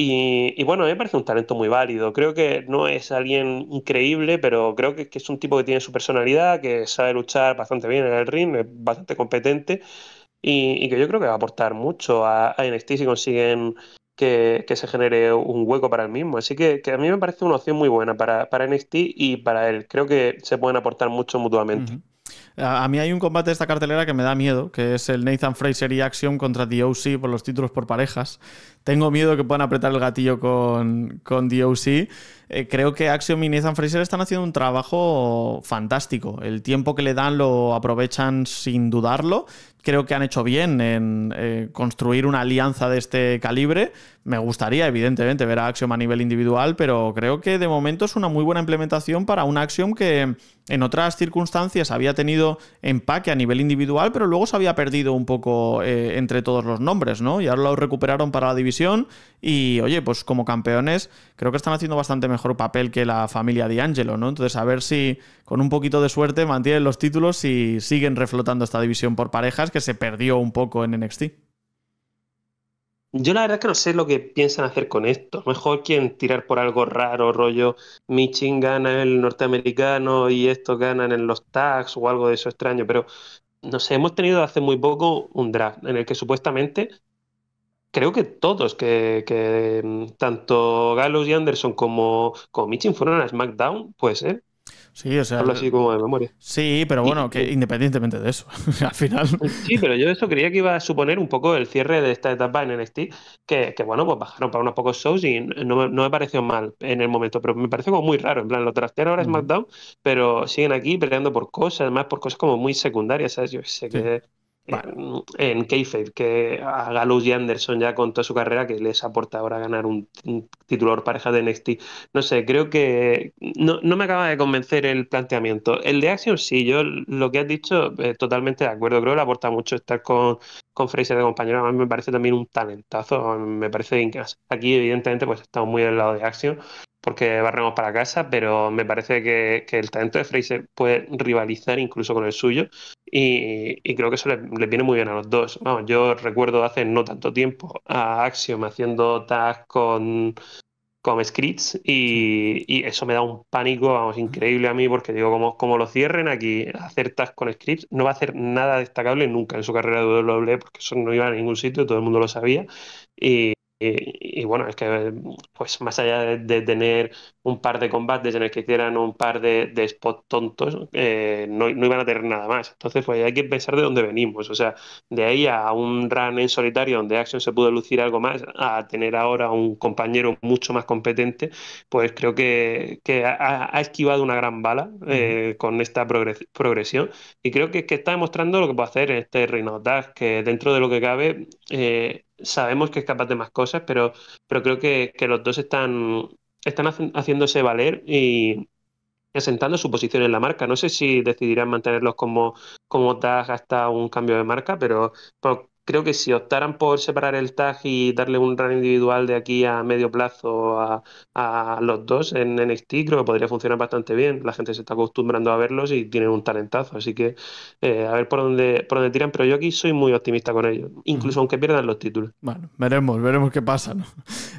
Y, bueno, a mí me parece un talento muy válido. Creo que no es alguien increíble, pero creo que, es un tipo que tiene su personalidad, que sabe luchar bastante bien en el ring, es bastante competente y, que yo creo que va a aportar mucho a, NXT si consiguen que, se genere un hueco para él mismo. Así que, a mí me parece una opción muy buena para, para NXT y para él. Creo que se pueden aportar mucho mutuamente. A, mí hay un combate de esta cartelera que me da miedo, que es el Nathan Fraser y Action contra DOC por los títulos por parejas. Tengo miedo que puedan apretar el gatillo con, con DOC. Eh, creo que Action y Nathan Fraser están haciendo un trabajo fantástico. El tiempo que le dan lo aprovechan sin dudarlo creo que han hecho bien en eh, construir una alianza de este calibre. Me gustaría, evidentemente, ver a Axiom a nivel individual, pero creo que de momento es una muy buena implementación para un Axiom que en otras circunstancias había tenido empaque a nivel individual, pero luego se había perdido un poco eh, entre todos los nombres, ¿no? Y ahora lo recuperaron para la división y, oye, pues como campeones creo que están haciendo bastante mejor papel que la familia de Angelo, ¿no? Entonces a ver si con un poquito de suerte mantienen los títulos y siguen reflotando esta división por parejas, se perdió un poco en NXT. Yo la verdad que no sé lo que piensan hacer con esto. Mejor quien tirar por algo raro, rollo Michin gana en el norteamericano y estos ganan en los tags o algo de eso extraño. Pero no sé, hemos tenido hace muy poco un draft en el que supuestamente creo que todos, que, mm, tanto Gallows y Anderson como, como Michin fueron a SmackDown, pues, ser. Sí, o sea. Hablo así como de memoria. Sí, pero bueno, que independientemente de eso, <laughs> al final. Sí, pero yo eso creía que iba a suponer un poco el cierre de esta etapa en NXT, que, que bueno, pues bajaron para unos pocos shows y no, no, me pareció mal en el momento, pero me pareció como muy raro. En plan, lo trastean ahora es SmackDown, pero siguen aquí peleando por cosas, además por cosas como muy secundarias, ¿sabes? Yo sé que en, kayfabe que a Gallows y Anderson ya con toda su carrera que les aporta ahora ganar un, titular pareja de NXT. No sé, creo que no, me acaba de convencer el planteamiento. El de Action sí, yo lo que has dicho eh, totalmente de acuerdo, creo que le aporta mucho estar con, con Fraser de compañero, además me parece también un talentazo, me parece que aquí evidentemente pues estamos muy del lado de Action porque barremos para casa, pero me parece que, que el talento de Fraser puede rivalizar incluso con el suyo y, y creo que eso le viene muy bien a los dos. Vamos, yo recuerdo hace no tanto tiempo a Axiom haciendo tags con, con scripts y, y, eso me da un pánico, vamos, increíble a mí porque digo, como, como lo cierren aquí, hacer tags con scripts no va a hacer nada destacable nunca en su carrera de WWE porque eso no iba a ningún sitio, todo el mundo lo sabía y, y, bueno, es que pues más allá de, tener un par de combates en el que hicieran un par de, spots tontos, eh, no, iban a tener nada más. Entonces, pues hay que pensar de dónde venimos. O sea, de ahí a un run en solitario donde Action se pudo lucir algo más, a tener ahora un compañero mucho más competente, pues creo que, ha, esquivado una gran bala eh, con esta progresión. Y creo que, está demostrando lo que puede hacer este Reino Dash, que dentro de lo que cabe. Eh, sabemos que es capaz de más cosas, pero, pero creo que, los dos están, están haciéndose valer y asentando su posición en la marca. No sé si decidirán mantenerlos como, como hasta un cambio de marca, pero creo que si optaran por separar el tag y darle un run individual de aquí a medio plazo a, los dos en NXT, creo que podría funcionar bastante bien. La gente se está acostumbrando a verlos y tienen un talentazo, así que eh, a ver por dónde, por dónde tiran, pero yo aquí soy muy optimista con ellos, incluso aunque pierdan los títulos. Bueno, veremos, veremos qué pasa.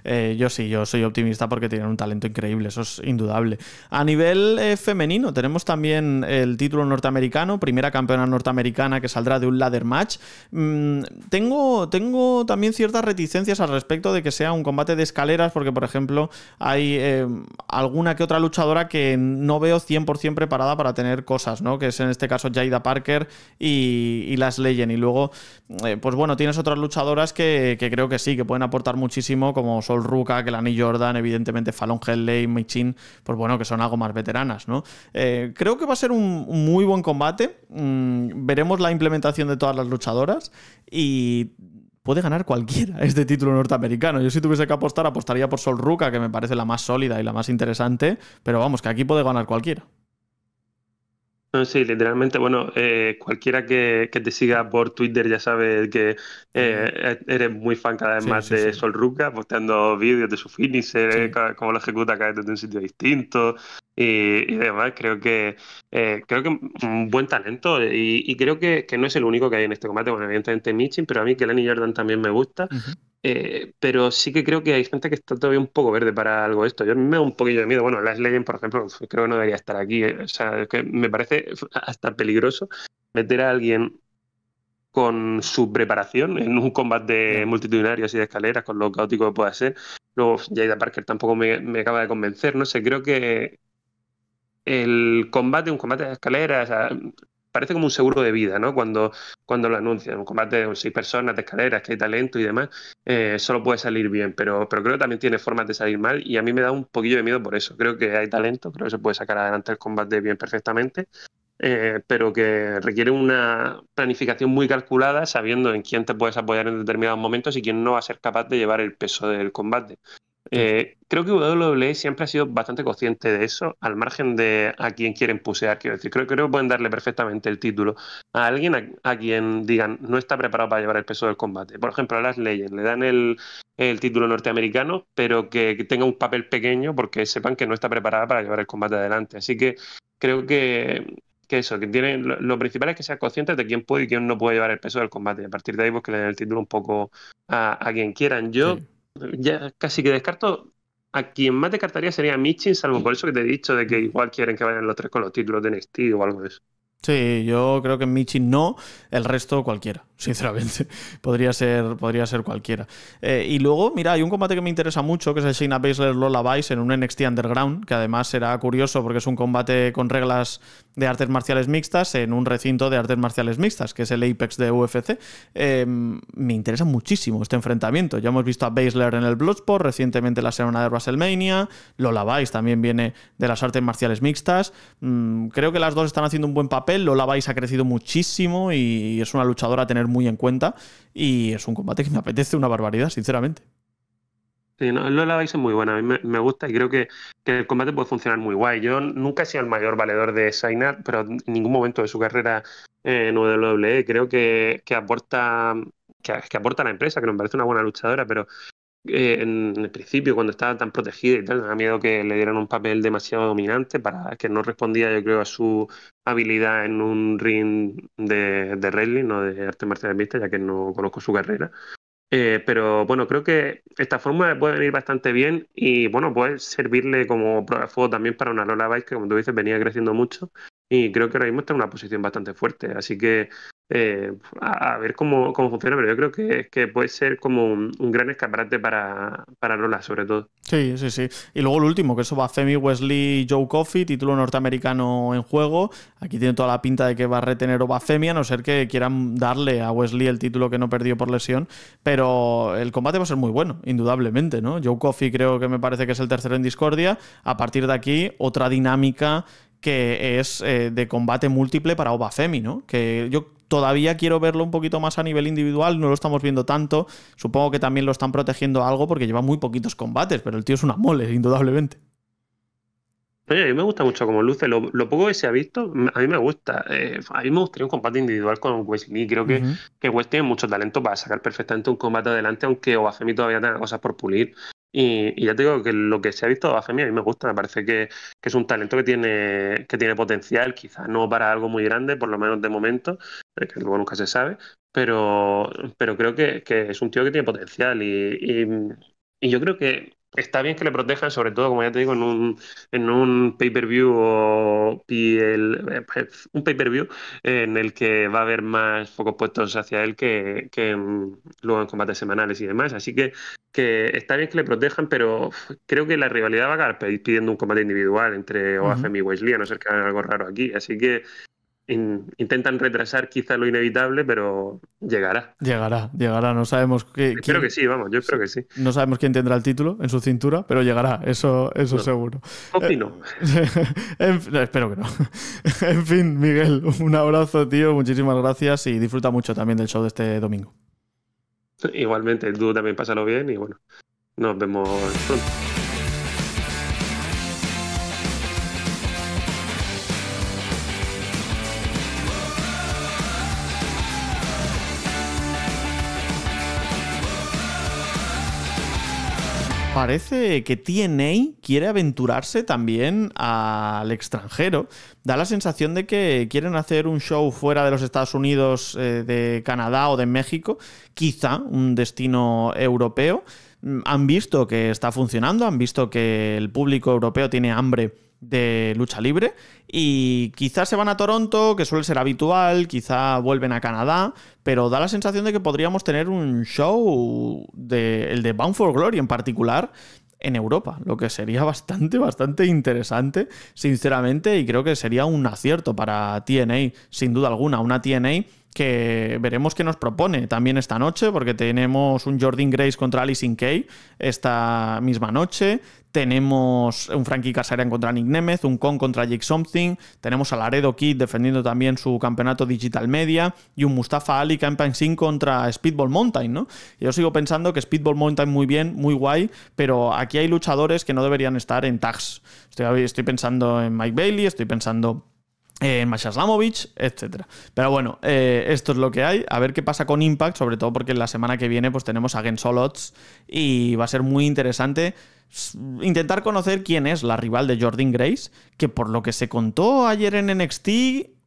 Eh, yo sí, yo soy optimista porque tienen un talento increíble, eso es indudable. A nivel eh, femenino, tenemos también el título norteamericano, primera campeona norteamericana que saldrá de un ladder match. Mm, tengo, tengo también ciertas reticencias al respecto de que sea un combate de escaleras, porque por ejemplo hay eh, alguna que otra luchadora que no veo 100% preparada para tener cosas, ¿no? Que es en este caso Jaida Parker y, Las Leyen Y luego, eh, pues bueno, tienes otras luchadoras que, creo que sí, que pueden aportar muchísimo, como Sol Ruka, Kelani Jordan, evidentemente Fallon Henley, Michin, pues bueno, que son algo más veteranas, ¿no? Eh, creo que va a ser un, muy buen combate. Mm, veremos la implementación de todas las luchadoras y y puede ganar cualquiera <laughs> este título norteamericano. Yo si tuviese que apostar, apostaría por Sol Ruca, que me parece la más sólida y la más interesante, pero vamos, que aquí puede ganar cualquiera sí, literalmente, bueno, eh, cualquiera que, te siga por Twitter ya sabe que eh, e, eres muy fan cada vez más de Sol Ruca, posteando vídeos de su finisher, cómo lo ejecuta cada vez de un sitio distinto y, demás. Creo que eh, creo que un mm, buen talento y, creo que, no es el único que hay en este combate. Bueno, evidentemente Michin, pero a mí que Lenny Jordan también me gusta. Eh, pero sí que creo que hay gente que está todavía un poco verde para algo esto. Yo me da un poquillo de miedo. Bueno, las Legend, por ejemplo, creo que no debería estar aquí. Eh. O sea, es que me parece hasta peligroso meter a alguien con su preparación en un combate multitudinario así de escaleras, con lo caótico que pueda ser. Luego, Jada Parker tampoco me, me acaba de convencer. No sé, creo que el combate, un combate de escaleras, o ah, parece como un seguro de vida, ¿no? Cuando, cuando lo anuncian, un combate de seis personas, de escaleras, que hay talento y demás, eh, solo puede salir bien, pero, pero creo que también tiene formas de salir mal y a mí me da un poquillo de miedo por eso. Creo que hay talento, creo que se puede sacar adelante el combate bien perfectamente, eh, pero que requiere una planificación muy calculada, sabiendo en quién te puedes apoyar en determinados momentos y quién no va a ser capaz de llevar el peso del combate. Eh, creo que WWE siempre ha sido bastante consciente de eso, al margen de a quién quieren pusear, quiero decir. Creo, que pueden darle perfectamente el título a alguien a, quien digan no está preparado para llevar el peso del combate. Por ejemplo, a las leyes le dan el, título norteamericano, pero que, tenga un papel pequeño porque sepan que no está preparada para llevar el combate adelante. Así que creo que, eso, que tienen, lo, principal es que sean conscientes de quién puede y quién no puede llevar el peso del combate. a partir de ahí, pues que le den el título un poco a, quien quieran. Yo ya casi que descarto. A quien más descartaría sería Michin, salvo por eso que te he dicho de que igual quieren que vayan los tres con los títulos de NXT o algo de eso. Sí, yo creo que Michi no, el resto cualquiera, <laughs> sinceramente. Podría ser, podría ser cualquiera. Eh, y luego, mira, hay un combate que me interesa mucho, que es el Shayna Baszler Lola Vice en un NXT Underground, que además será curioso porque es un combate con reglas de artes marciales mixtas en un recinto de artes marciales mixtas, que es el Apex de UFC. Em, me interesa muchísimo este enfrentamiento. Ya hemos visto a Baszler en el Bloodsport, recientemente la semana de WrestleMania, Lola Vice también viene de las artes marciales mixtas. Mm, creo que las dos están haciendo un buen papel lo Lola Vais ha crecido muchísimo y es una luchadora a tener muy en cuenta. Y es un combate que me apetece una barbaridad, sinceramente. Sí, no, Lola es muy buena, a mí me, gusta y creo que, que, el combate puede funcionar muy guay. Yo nunca he sido el mayor valedor de Sainar, pero en ningún momento de su carrera en WWE creo que, que aporta que, aporta la empresa, que me parece una buena luchadora, pero eh, en el principio, cuando estaba tan protegida y tal, da miedo que le dieran un papel demasiado dominante para que no respondía, yo creo, a su habilidad en un ring de, de wrestling, no de arte marcial ya que no conozco su carrera. Eh, pero bueno, creo que esta fórmula puede venir bastante bien y bueno, puede servirle como prueba de fuego también para una Lola Vice que, como tú dices, venía creciendo mucho y creo que ahora mismo está en una posición bastante fuerte. Así que eh, a, ver cómo, funciona, pero yo creo que, que puede ser como un, gran escaparate para, para, Lola, sobre todo. Sí, sí, sí. Y luego el último, que eso va Femi Wesley Joe Coffey, título norteamericano en juego. Aquí tiene toda la pinta de que va a retener Obafemi, a no ser que quieran darle a Wesley el título que no perdió por lesión. Pero el combate va a ser muy bueno, indudablemente, ¿no? Joe Coffey creo que me parece que es el tercero en discordia. A partir de aquí, otra dinámica que es eh, de combate múltiple para Obafemi, ¿no? Que yo todavía quiero verlo un poquito más a nivel individual, no lo estamos viendo tanto. Supongo que también lo están protegiendo algo porque lleva muy poquitos combates, pero el tío es una mole, indudablemente. Oye, a mí me gusta mucho cómo luce. Lo, poco que se ha visto, a mí me gusta. Eh, a mí me gustaría un combate individual con Wesley. Creo que, West tiene mucho talento para sacar perfectamente un combate adelante, aunque Obafemi todavía tenga cosas por pulir. Y, ya te digo que lo que se ha visto de Obafemi a mí me gusta. Me parece que, es un talento que tiene, que tiene potencial, quizás no para algo muy grande, por lo menos de momento, que luego nunca se sabe, pero, pero creo que, es un tío que tiene potencial y, yo creo que está bien que le protejan, sobre todo, como ya te digo, en un, en un pay-per-view o eh, un pay-per-view en el que va a haber más focos puestos hacia él que, mm, luego en combates semanales y demás. Así que, que está bien que le protejan, pero creo que la rivalidad va a acabar pidiendo un combate individual entre OAFM y Wesley, a no ser que hagan algo raro aquí. Así que intentan retrasar quizá lo inevitable, pero llegará. Llegará, llegará. No sabemos qué. que sí, vamos, yo creo que sí. No sabemos quién tendrá el título en su cintura, pero llegará, eso, eso seguro. Opino. Eh, <laughs> no, espero que no. <laughs> en fin, Miguel, un abrazo, tío. Muchísimas gracias y disfruta mucho también del show de este domingo. Igualmente, tú también pásalo bien y bueno, nos vemos pronto. parece que TNA quiere aventurarse también al extranjero. Da la sensación de que quieren hacer un show fuera de los Estados Unidos, eh, de Canadá o de México, quizá un destino europeo. Mm, han visto que está funcionando, han visto que el público europeo tiene hambre de lucha libre y quizás se van a Toronto, que suele ser habitual, quizá vuelven a Canadá, pero da la sensación de que podríamos tener un show de el de Bound for Glory en particular en Europa, lo que sería <laughs> bastante, bastante interesante, sinceramente, y creo que sería un acierto para TNA, sin duda alguna, una TNA que veremos qué nos propone también esta noche, porque tenemos un Jordan Grace contra Alice in Kay esta misma noche, tenemos un Frankie Casarian contra Nick Nemeth, un Con contra Jake Something, tenemos a Laredo Kid defendiendo también su campeonato Digital Media y un Mustafa Ali Campaign contra Speedball Mountain, ¿no? Yo sigo pensando que Speedball Mountain muy bien, muy guay, pero aquí hay luchadores que no deberían estar en tags. Estoy, estoy pensando en Mike Bailey, estoy pensando en eh, etc. etcétera. Pero bueno, eh, esto es lo que hay. A ver qué pasa con Impact, sobre todo porque la semana que viene pues tenemos a Gensolots y va a ser muy interesante intentar conocer quién es la rival de Jordan Grace, que por lo que se contó ayer en NXT,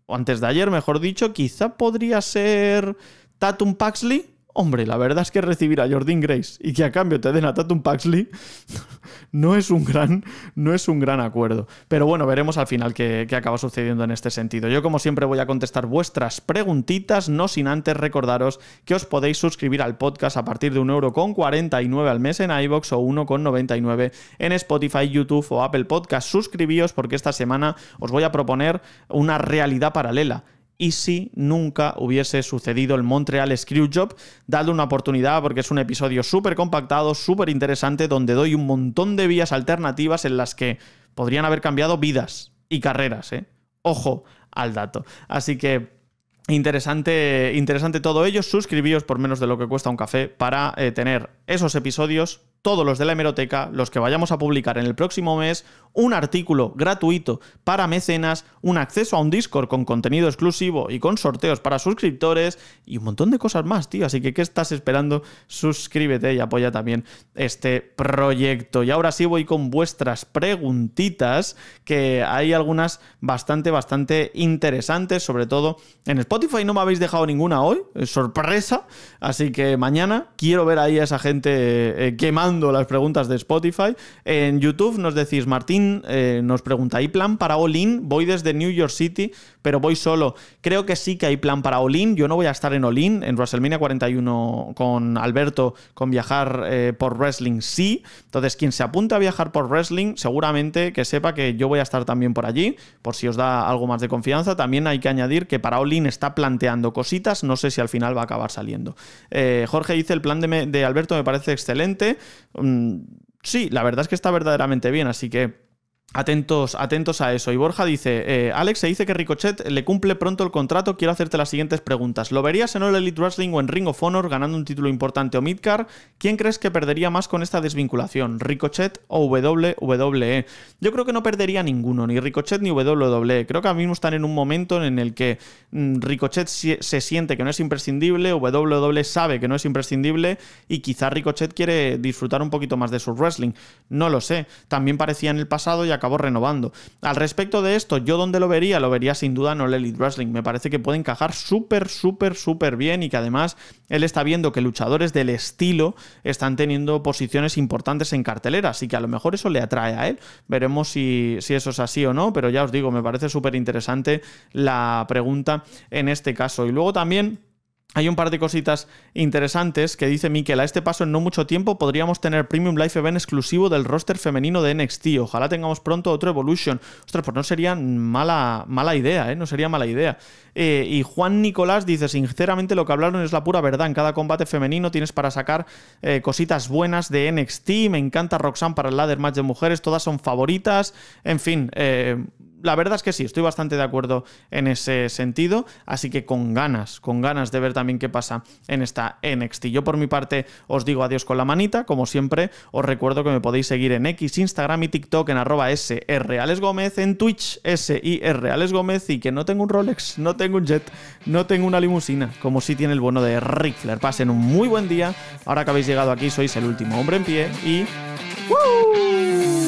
o antes de ayer, mejor dicho, quizá podría ser Tatum Paxley. Hombre, la verdad es que recibir a Jordan Grace y que a cambio te den a Tatum Paxley <laughs> no es un gran, no es un gran acuerdo. Pero bueno, veremos al final qué, acaba sucediendo en este sentido. Yo, como siempre, voy a contestar vuestras preguntitas, no sin antes recordaros que os podéis suscribir al podcast a partir de 1,49€ al mes en iBox o 1,99€ en Spotify, YouTube o Apple Podcast. Suscribíos porque esta semana os voy a proponer una realidad paralela y si nunca hubiese sucedido el Montreal Screwjob, dadle una oportunidad porque es un episodio súper compactado, súper interesante, donde doy un montón de vías alternativas en las que podrían haber cambiado vidas y carreras. ¿eh? Ojo al dato. Así que... Interesante, interesante todo ello. Suscribíos por menos de lo que cuesta un café para eh, tener esos episodios todos los de la hemeroteca, los que vayamos a publicar en el próximo mes, un artículo gratuito para mecenas, un acceso a un Discord con contenido exclusivo y con sorteos para suscriptores y un montón de cosas más, tío. Así que, ¿qué estás esperando? Suscríbete y apoya también este proyecto. Y ahora sí voy con vuestras preguntitas, que hay algunas bastante, bastante interesantes, sobre todo en Spotify no me habéis dejado ninguna hoy, sorpresa. Así que mañana quiero ver ahí a esa gente eh, quemando las preguntas de Spotify. En YouTube nos decís, Martín, eh, nos pregunta, ¿hay plan para Olin? Voy desde New York City, pero voy solo. Creo que sí que hay plan para Olin. Yo no voy a estar en Olin, en WrestleMania 41 con Alberto, con viajar eh, por wrestling, sí. Entonces, quien se apunta a viajar por wrestling, seguramente que sepa que yo voy a estar también por allí, por si os da algo más de confianza. También hay que añadir que para Olin está planteando cositas, no sé si al final va a acabar saliendo. Eh, Jorge dice, el plan de Alberto me parece excelente. Mm, sí, la verdad es que está verdaderamente bien, así que Atentos, atentos a eso. Y Borja dice, eh, Alex se dice que Ricochet le cumple pronto el contrato. Quiero hacerte las siguientes preguntas. ¿Lo verías en All Elite Wrestling o en Ring of Honor ganando un título importante o Midcar? ¿Quién crees que perdería más con esta desvinculación? ¿Ricochet o WWE? Yo creo que no perdería ninguno, ni Ricochet ni WWE. Creo que ahora mismo están en un momento en el que mm, Ricochet se siente que no es imprescindible, WWE sabe que no es imprescindible y quizá Ricochet quiere disfrutar un poquito más de su wrestling. No lo sé. También parecía en el pasado ya Acabo renovando. Al respecto de esto, yo donde lo vería, lo vería sin duda en All Elite Wrestling. Me parece que puede encajar súper, súper, súper bien y que además él está viendo que luchadores del estilo están teniendo posiciones importantes en cartelera, así que a lo mejor eso le atrae a él. Veremos si eso es así o no, pero ya os digo, me parece súper interesante la pregunta en este caso. Y luego también... Hay un par de cositas interesantes que dice Miquel, A este paso, en no mucho tiempo, podríamos tener Premium Life Event exclusivo del roster femenino de NXT. Ojalá tengamos pronto otro Evolution. Ostras, pues no sería mala, mala idea, ¿eh? No sería mala idea. Eh, y Juan Nicolás dice: Sinceramente, lo que hablaron es la pura verdad. En cada combate femenino tienes para sacar eh, cositas buenas de NXT. Me encanta Roxanne para el ladder match de mujeres. Todas son favoritas. En fin, eh, la verdad es que sí, estoy bastante de acuerdo en ese sentido, así que con ganas, con ganas de ver también qué pasa en esta NXT. Yo por mi parte os digo adiós con la manita, como siempre os recuerdo que me podéis seguir en X, Instagram y TikTok en arroba Gómez, en Twitch S Gómez y que no tengo un Rolex, no tengo un jet, no tengo una limusina, como si tiene el bono de Rick Pasen un muy buen día, ahora que habéis llegado aquí sois el último hombre en pie y...